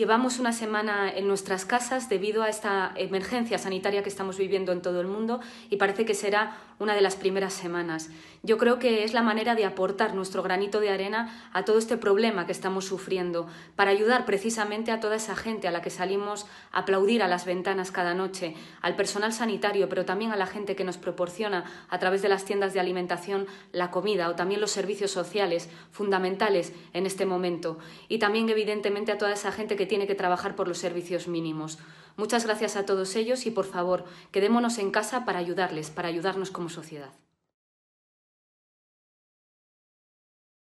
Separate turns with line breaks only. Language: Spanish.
Llevamos una semana en nuestras casas debido a esta emergencia sanitaria que estamos viviendo en todo el mundo y parece que será una de las primeras semanas. Yo creo que es la manera de aportar nuestro granito de arena a todo este problema que estamos sufriendo, para ayudar precisamente a toda esa gente a la que salimos a aplaudir a las ventanas cada noche, al personal sanitario, pero también a la gente que nos proporciona a través de las tiendas de alimentación la comida o también los servicios sociales fundamentales en este momento. Y también, evidentemente, a toda esa gente que tiene que trabajar por los servicios mínimos. Muchas gracias a todos ellos y por favor, quedémonos en casa para ayudarles, para ayudarnos como sociedad.